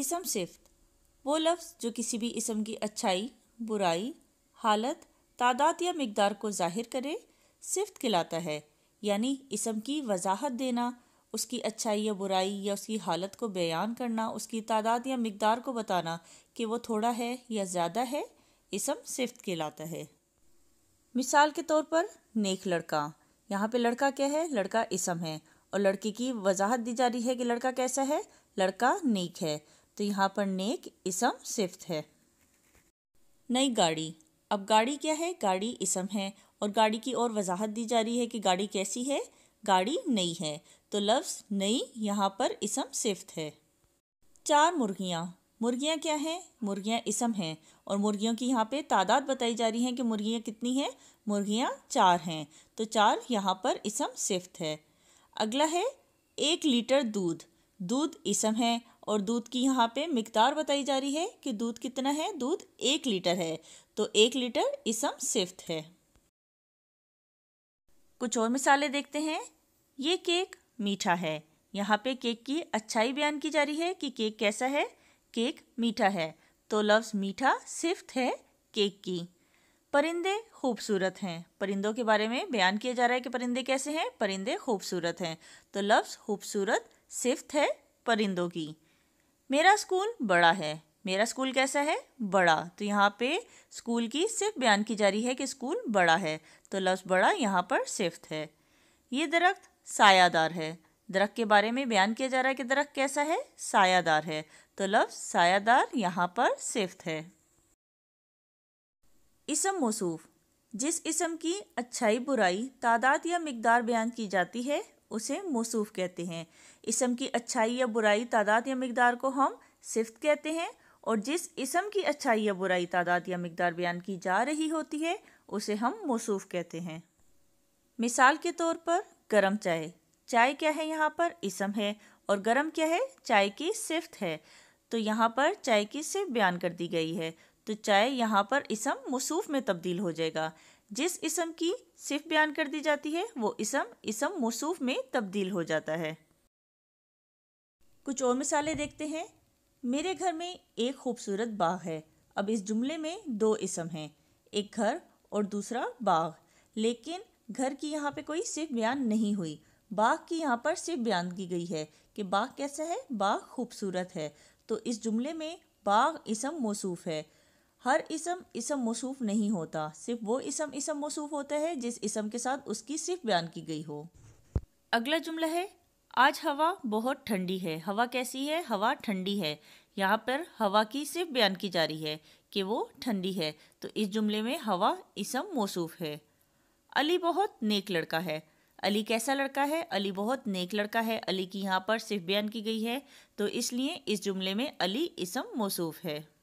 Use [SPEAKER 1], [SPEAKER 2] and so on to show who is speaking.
[SPEAKER 1] इसम सिफ्त वो लफ्ज़ जो किसी भी इसम की अच्छाई बुराई हालत तादाद या मकदार को जाहिर करे सिफ्त कहलाता है यानी इसम की वजाहत देना उसकी अच्छाई या बुराई या उसकी हालत को बयान करना उसकी तादाद या मकदार को बताना कि वो थोड़ा है या ज़्यादा है इसम सिफ्त कहलाता है मिसाल के तौर पर नेक लड़का यहाँ पे लड़का क्या है लड़का इसम है और लड़के की वजाहत दी जा रही है कि लड़का कैसा है लड़का नेक है तो यहाँ पर नेक इसम सिफ्त है नई गाड़ी अब गाड़ी क्या है गाड़ी इसम है और गाड़ी की और वजाहत दी जा रही है कि गाड़ी कैसी है गाड़ी नई है तो लफ्ज़ नई यहाँ पर इसम सिफ्त है चार मुर्गियाँ मुर्गियाँ क्या हैं मुर्गियाँ इसम हैं और मुर्गियों की यहाँ पे तादाद बताई जा रही है कि मुर्गियाँ कितनी हैं मुर्गियाँ चार हैं तो चार यहाँ पर इसम सिफ्त है अगला है एक लीटर दूध दूध इसम है और दूध की यहाँ पे मकदार बताई जा रही है कि दूध कितना है दूध एक लीटर है तो एक लीटर इसम सिफ्त है कुछ और मिसालें देखते हैं ये केक मीठा है यहाँ पे केक की अच्छाई बयान की जा रही है कि केक कैसा है केक मीठा है तो लफ्ज़ मीठा सिफ्त है केक की परिंदे खूबसूरत हैं परिंदों के बारे में बयान किया जा रहा है कि परिंदे कैसे हैं परिंदे खूबसूरत हैं तो लफ्ज़ खूबसूरत सिफ्त है परिंदों की मेरा स्कूल बड़ा है मेरा स्कूल कैसा है बड़ा तो यहाँ पे स्कूल की सिर्फ बयान की जा रही है कि स्कूल बड़ा है तो लफ्ज़ बड़ा यहाँ पर सिफ्त है ये दरख्त सायादार है दरख्त के बारे में बयान किया जा रहा है कि दरख्त कैसा है सायादार है तो लफ्ज़ सायादार यहाँ पर सिफ्त है इसम मसूफ़ जिस इसम की अच्छाई बुराई तादाद या मकदार बयान की जाती है उसे मौसूफ़ कहते हैं इसम की अच्छाई या बुराई तादाद या मकदार को हम सिफ्त कहते हैं और जिस इसम की अच्छाई या बुराई तादाद या मकदार बयान की जा रही होती है उसे हम मौसूफ़ कहते हैं मिसाल के तौर पर गर्म चाय चाय क्या है यहाँ पर इसम है और गर्म क्या है चाय की सिफ्त है तो यहाँ पर चाय की सिर्फ बयान कर दी गई है तो चाहे यहाँ पर इसम मसूफ में तब्दील हो जाएगा जिस इसम की सिर्फ बयान कर दी जाती है वो इसम इसम मसूफ में तब्दील हो जाता है कुछ और मिसालें देखते हैं मेरे घर में एक खूबसूरत बाग है अब इस जुमले में दो इसम हैं एक घर और दूसरा बाग लेकिन घर की यहाँ पे कोई सिर्फ बयान नहीं हुई बाग की यहाँ पर सिर्फ बयान की गई है कि बाग कैसा है बाग खूबसूरत है तो इस जुमले में बाग इसम मौसूफ है हर इसम इसम मसूफ़ नहीं होता सिर्फ वो इसम इसम मसूफ होता है जिस इसम के साथ उसकी सिर्फ बयान की गई हो अगला जुमला है आज हवा बहुत ठंडी है हवा कैसी है हवा ठंडी है यहाँ पर हवा की सिर्फ बयान की जा रही है कि वो ठंडी है तो इस जुमले में हवा इसम मौसूफ है अली बहुत नेक लड़का है अली कैसा लड़का है अली बहुत नेक लड़का है अली की यहाँ पर सिर्फ बयान की गई है तो इसलिए इस जुमले में अली इसम मौसूफ है